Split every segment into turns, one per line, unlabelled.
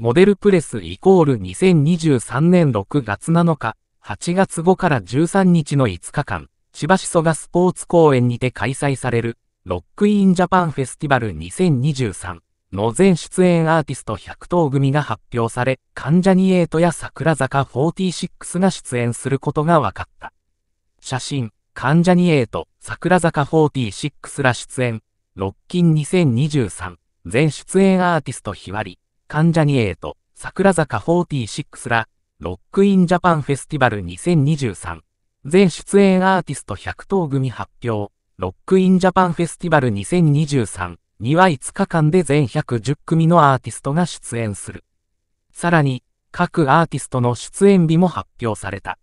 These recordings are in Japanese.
モデルプレスイコール2023年6月7日、8月5から13日の5日間、千葉市蘇我スポーツ公園にて開催される、ロックインジャパンフェスティバル2023の全出演アーティスト100頭組が発表され、関ジャニエイトや桜坂46が出演することが分かった。写真、関ジャニエイト、桜坂46ら出演、ロッキン2023全出演アーティスト日割り。関ジャニエイト、桜坂46ら、ロックインジャパンフェスティバル2023、全出演アーティスト100頭組発表、ロックインジャパンフェスティバル2023には5日間で全110組のアーティストが出演する。さらに、各アーティストの出演日も発表された。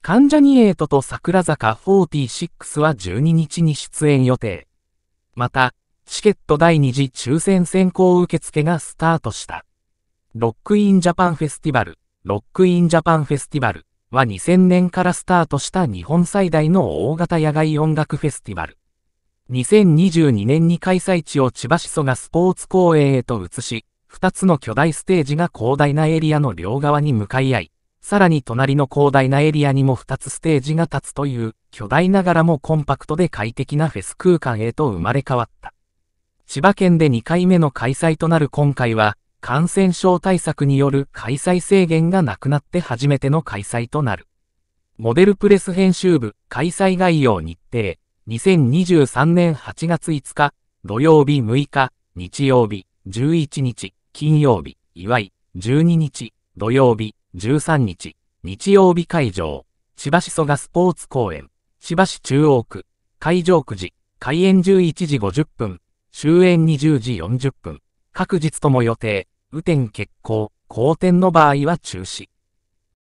関ジャニエイトと桜坂46は12日に出演予定。また、チケット第2次抽選選考受付がスタートした。ロックインジャパンフェスティバル、ロックインジャパンフェスティバルは2000年からスタートした日本最大の大型野外音楽フェスティバル。2022年に開催地を千葉市蘇がスポーツ公園へと移し、2つの巨大ステージが広大なエリアの両側に向かい合い、さらに隣の広大なエリアにも2つステージが立つという、巨大ながらもコンパクトで快適なフェス空間へと生まれ変わった。千葉県で2回目の開催となる今回は、感染症対策による開催制限がなくなって初めての開催となる。モデルプレス編集部開催概要日程、2023年8月5日、土曜日6日、日曜日、11日、金曜日、祝い、12日、土曜日、13日、日曜日会場、千葉市蘇我スポーツ公園、千葉市中央区、会場9時、開園11時50分、終演20時40分、各日とも予定、雨天欠航、好天の場合は中止。